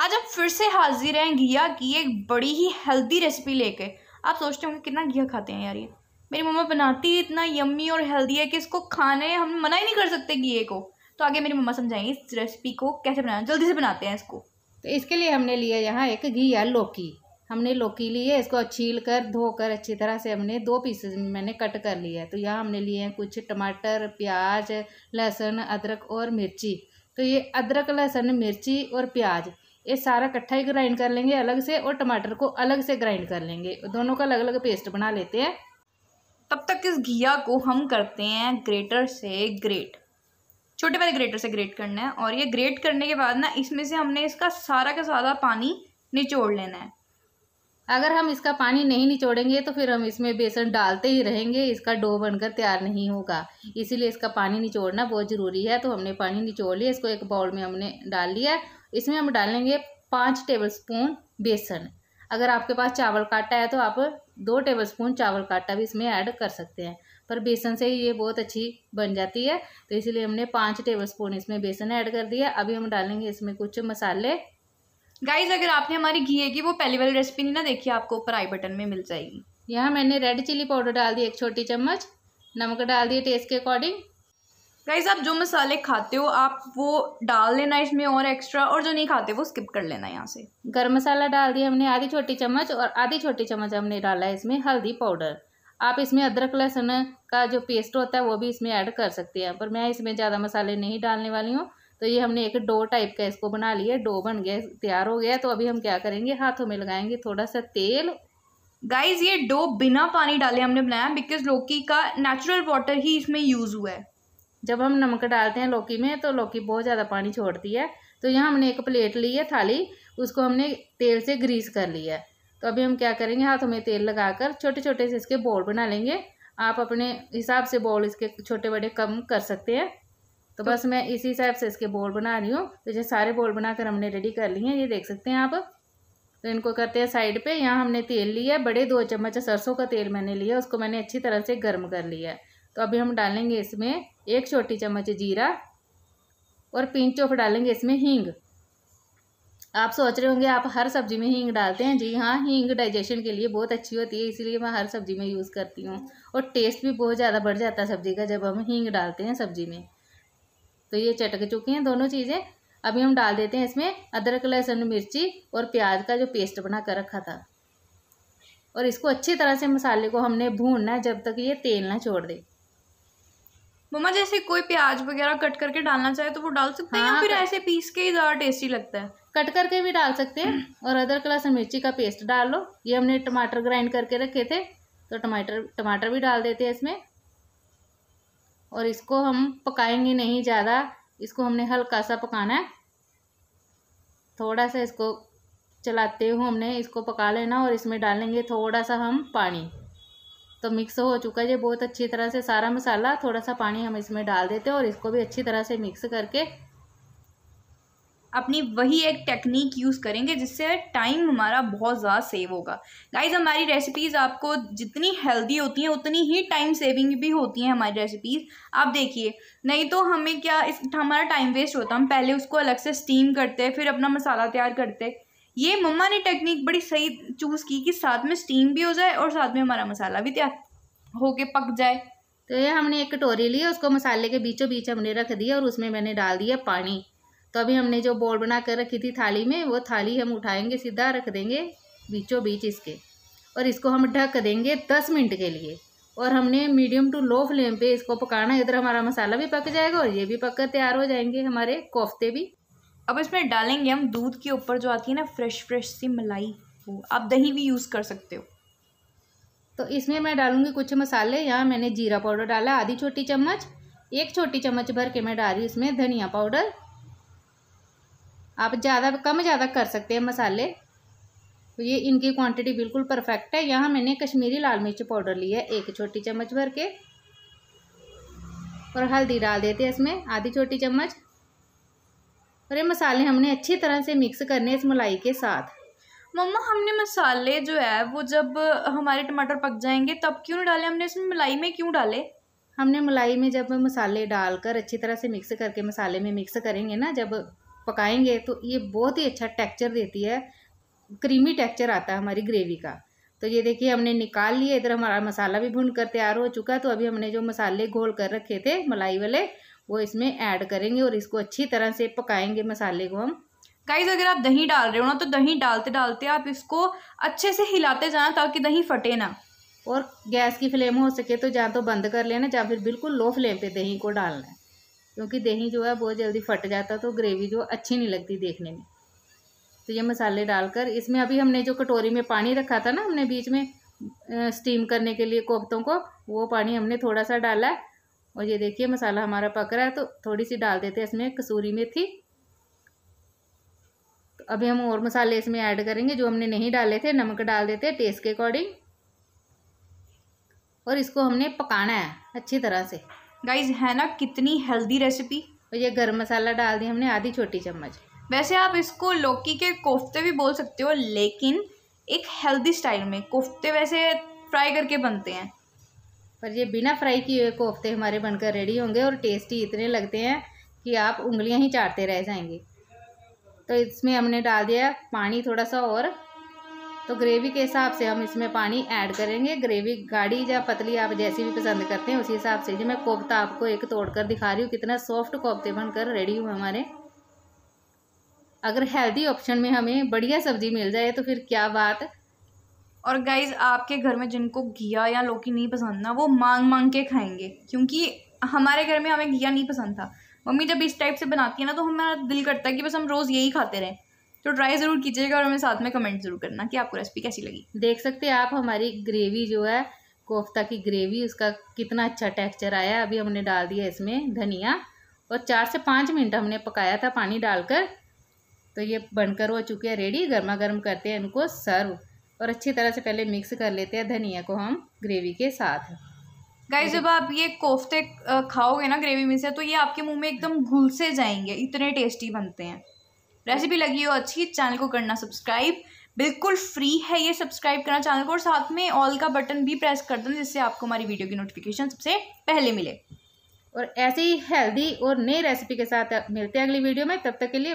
आज आप फिर से हाजिर हैं घिया की एक बड़ी ही हेल्दी रेसिपी लेके आप सोचते होंगे कितना घिया खाते हैं यार ये मेरी मम्मा बनाती है इतना यम्मी और हेल्दी है कि इसको खाने हम मना ही नहीं कर सकते घिए को तो आगे मेरी मम्मा समझाएंगे इस रेसिपी को कैसे बनाना जल्दी से बनाते हैं इसको तो इसके लिए हमने लिया यहाँ एक घिया लौकी हमने लौकी ली है इसको छील कर धोकर अच्छी तरह से हमने दो पीसेस मैंने कट कर लिया है तो यहाँ हमने लिए हैं कुछ टमाटर प्याज लहसुन अदरक और मिर्ची तो ये अदरक लहसुन मिर्ची और प्याज ये सारा इकट्ठा ही ग्राइंड कर लेंगे अलग से और टमाटर को अलग से ग्राइंड कर लेंगे दोनों का अलग अलग पेस्ट बना लेते हैं तब तक इस घिया को हम करते हैं ग्रेटर से ग्रेट छोटे वाले ग्रेटर से ग्रेट करना है और ये ग्रेट करने के बाद ना इसमें से हमने इसका सारा का सारा पानी निचोड़ लेना है अगर हम इसका पानी नहीं निचोड़ेंगे तो फिर हम इसमें बेसन डालते ही रहेंगे इसका डो बनकर तैयार नहीं होगा इसीलिए इसका पानी निचोड़ना बहुत ज़रूरी है तो हमने पानी निचोड़ लिया इसको एक बाउल में हमने डाल लिया इसमें हम डालेंगे पाँच टेबलस्पून बेसन अगर आपके पास चावल का आटा है तो आप दो टेबलस्पून चावल का आटा भी इसमें ऐड कर सकते हैं पर बेसन से ये बहुत अच्छी बन जाती है तो इसलिए हमने पाँच टेबलस्पून इसमें बेसन ऐड कर दिया अभी हम डालेंगे इसमें कुछ मसाले गाइज अगर आपने हमारी घी की वो पहली वाली रेसिपी नहीं ना देखी आपको ऊपर आई बटन में मिल जाएगी यहाँ मैंने रेड चिली पाउडर डाल दिया एक छोटी चम्मच नमक डाल दिया टेस्ट के अकॉर्डिंग गाइज आप जो मसाले खाते हो आप वो डाल लेना इसमें और एक्स्ट्रा और जो नहीं खाते वो स्किप कर लेना यहाँ से गर्म मसाला डाल दिया हमने आधी छोटी चम्मच और आधी छोटी चम्मच हमने डाला है इसमें हल्दी पाउडर आप इसमें अदरक लहसुन का जो पेस्ट होता है वो भी इसमें ऐड कर सकते हैं पर मैं इसमें ज़्यादा मसाले नहीं डालने वाली हूँ तो ये हमने एक डो टाइप का इसको बना लिया डो बन गया तैयार हो गया तो अभी हम क्या करेंगे हाथों में लगाएंगे थोड़ा सा तेल गाइज ये डो बिना पानी डाले हमने बनाया बिकॉज लौकी का नेचुरल वाटर ही इसमें यूज़ हुआ है जब हम नमक डालते हैं लौकी में तो लौकी बहुत ज़्यादा पानी छोड़ती है तो यहाँ हमने एक प्लेट ली है थाली उसको हमने तेल से ग्रीस कर लिया है तो अभी हम क्या करेंगे हाथों में तेल लगाकर छोटे छोटे से इसके बॉल बना लेंगे आप अपने हिसाब से बॉल इसके छोटे बड़े कम कर सकते हैं तो बस मैं इसी हिसाब से इसके बॉल बना रही हूँ तो ये सारे बॉल बनाकर हमने रेडी कर लिए हैं ये देख सकते हैं आप तो इनको करते हैं साइड पे यहाँ हमने तेल लिया बड़े दो चम्मच सरसों का तेल मैंने लिया उसको मैंने अच्छी तरह से गर्म कर लिया है तो अभी हम डालेंगे इसमें एक छोटी चम्मच जीरा और पिंच ऑफ डालेंगे इसमें हींग आप सोच रहे होंगे आप हर सब्ज़ी में हींग डालते हैं जी हाँ हींग डाइजेशन के लिए बहुत अच्छी होती है इसीलिए मैं हर सब्ज़ी में यूज़ करती हूँ और टेस्ट भी बहुत ज़्यादा बढ़ जाता है सब्ज़ी का जब हम हींग डालते हैं सब्ज़ी में तो ये चटक चुकी हैं दोनों चीज़ें अभी हम डाल देते हैं इसमें अदरक लहसुन मिर्ची और प्याज का जो पेस्ट बना कर रखा था और इसको अच्छी तरह से मसाले को हमने भूनना है जब तक ये तेल ना छोड़ दे मम्मा जैसे कोई प्याज वगैरह कट करके डालना चाहे तो वो डाल सकते हैं हाँ, या फिर ऐसे पीस के ही ज़्यादा टेस्टी लगता है कट करके भी डाल सकते हैं हम्म। और अदरक लहसुन मिर्ची का पेस्ट डाल लो ये हमने टमाटर ग्राइंड करके रखे थे तो टमाटर टमाटर भी डाल देते हैं इसमें और इसको हम पकाएंगे नहीं ज़्यादा इसको हमने हल्का सा पकाना है थोड़ा सा इसको चलाते हुए हमने इसको पका लेना और इसमें डालेंगे थोड़ा सा हम पानी तो मिक्स हो चुका है ये बहुत अच्छी तरह से सारा मसाला थोड़ा सा पानी हम इसमें डाल देते हैं और इसको भी अच्छी तरह से मिक्स करके अपनी वही एक टेक्निक यूज़ करेंगे जिससे टाइम हमारा बहुत ज़्यादा सेव होगा गाइज हमारी रेसिपीज़ आपको जितनी हेल्दी होती हैं उतनी ही टाइम सेविंग भी होती हैं हमारी रेसिपीज़ आप देखिए नहीं तो हमें क्या इस हमारा टाइम वेस्ट होता हम पहले उसको अलग से स्टीम करते फिर अपना मसाला तैयार करते ये मम्मा ने टेक्निक बड़ी सही चूज़ की कि साथ में स्टीम भी हो जाए और साथ में हमारा मसाला भी तैयार होके पक जाए तो ये हमने एक कटोरी ली उसको मसाले के बीचों बीच हमने रख दिया और उसमें मैंने डाल दिया पानी तो अभी हमने जो बॉल बना कर रखी थी थाली में वो थाली हम उठाएंगे सीधा रख देंगे बीचों बीच इसके और इसको हम ढक देंगे दस मिनट के लिए और हमने मीडियम टू लो फ्लेम पे इसको पकाना इधर हमारा मसाला भी पक जाएगा और ये भी पक कर तैयार हो जाएंगे हमारे कोफ्ते भी अब इसमें डालेंगे हम दूध के ऊपर जो आती है ना फ्रेश फ्रेश सी मलाई वो आप दही भी यूज़ कर सकते हो तो इसमें मैं डालूँगी कुछ मसाले यहाँ मैंने जीरा पाउडर डाला आधी छोटी चम्मच एक छोटी चम्मच भर के मैं डाल रही इसमें धनिया पाउडर आप ज़्यादा कम ज़्यादा कर सकते हैं मसाले तो ये इनकी क्वांटिटी बिल्कुल परफेक्ट है यहाँ मैंने कश्मीरी लाल मिर्च पाउडर लिया है एक छोटी चम्मच भर के और हल्दी डाल देते हैं इसमें आधी छोटी चम्मच और ये मसाले हमने अच्छी तरह से मिक्स करने इस मलाई के साथ मम्मा हमने मसाले जो है वो जब हमारे टमाटर पक जाएंगे तब क्यों डाले हमने इसमें मलाई में क्यों डाले हमने मलाई में जब मसाले डालकर अच्छी तरह से मिक्स करके मसाले में मिक्स करेंगे ना जब पकाएंगे तो ये बहुत ही अच्छा टेक्चर देती है क्रीमी टेक्चर आता है हमारी ग्रेवी का तो ये देखिए हमने निकाल लिए इधर हमारा मसाला भी भून कर तैयार हो चुका है तो अभी हमने जो मसाले घोल कर रखे थे मलाई वाले वो इसमें ऐड करेंगे और इसको अच्छी तरह से पकाएंगे मसाले को हम गाइज अगर आप दही डाल रहे हो ना तो दही डालते डालते आप इसको अच्छे से हिलाते जाना ताकि दही फटे ना और गैस की फ्लेम हो सके तो या तो बंद कर लेना या फिर बिल्कुल लो फ्लेम पे दही को डालना है क्योंकि दही जो है बहुत जल्दी फट जाता तो ग्रेवी जो अच्छी नहीं लगती देखने में तो ये मसाले डालकर इसमें अभी हमने जो कटोरी में पानी रखा था ना हमने बीच में स्टीम करने के लिए कोफ्तों को वो पानी हमने थोड़ा सा डाला और ये देखिए मसाला हमारा पक रहा है तो थोड़ी सी डाल देते हैं इसमें कसूरी मेथी तो अभी हम और मसाले इसमें ऐड करेंगे जो हमने नहीं डाले थे नमक डाल देते हैं टेस्ट के अकॉर्डिंग और इसको हमने पकाना है अच्छी तरह से गाइज है ना कितनी हेल्दी रेसिपी और ये गर्म मसाला डाल दिया हमने आधी छोटी चम्मच वैसे आप इसको लौकी के कोफ्ते भी बोल सकते हो लेकिन एक हेल्दी स्टाइल में कोफ्ते वैसे फ्राई करके बनते हैं पर ये बिना फ्राई किए हुए कोफ्ते हमारे बनकर रेडी होंगे और टेस्टी इतने लगते हैं कि आप उंगलियां ही चाटते रह जाएंगे तो इसमें हमने डाल दिया पानी थोड़ा सा और तो ग्रेवी के हिसाब से हम इसमें पानी ऐड करेंगे ग्रेवी गाढ़ी या पतली आप जैसी भी पसंद करते हैं उसी हिसाब से जी मैं कोफ्ता आपको एक तोड़ कर दिखा रही हूँ कितना सॉफ्ट कोफ्ते बनकर रेडी हुए हमारे अगर हेल्दी ऑप्शन में हमें बढ़िया सब्जी मिल जाए तो फिर क्या बात और गाइज आपके घर में जिनको घिया या लौकी नहीं पसंद ना वो मांग मांग के खाएंगे क्योंकि हमारे घर में हमें घिया नहीं पसंद था मम्मी जब इस टाइप से बनाती है ना तो हमारा दिल करता है कि बस हम रोज़ यही खाते रहें तो ट्राई ज़रूर कीजिएगा और हमें साथ में कमेंट ज़रूर करना कि आपको रेसिपी कैसी लगी देख सकते हैं आप हमारी ग्रेवी जो है कोफ्ता की ग्रेवी उसका कितना अच्छा टेक्स्चर आया अभी हमने डाल दिया इसमें धनिया और चार से पाँच मिनट हमने पकाया था पानी डालकर तो ये बनकर हो चुके हैं रेडी गर्मा गर्म करते हैं इनको सर्व और अच्छी तरह से पहले मिक्स कर लेते हैं धनिया को हम ग्रेवी के साथ गाई जब आप ये कोफ्ते खाओगे ना ग्रेवी में से तो ये आपके मुंह में एकदम घुल से जाएंगे इतने टेस्टी बनते हैं रेसिपी लगी हो अच्छी चैनल को करना सब्सक्राइब बिल्कुल फ्री है ये सब्सक्राइब करना चैनल को और साथ में ऑल का बटन भी प्रेस कर देना जिससे आपको हमारी वीडियो की नोटिफिकेशन सबसे पहले मिले और ऐसे ही हेल्दी और नई रेसिपी के साथ मिलते हैं अगली वीडियो में तब तक के लिए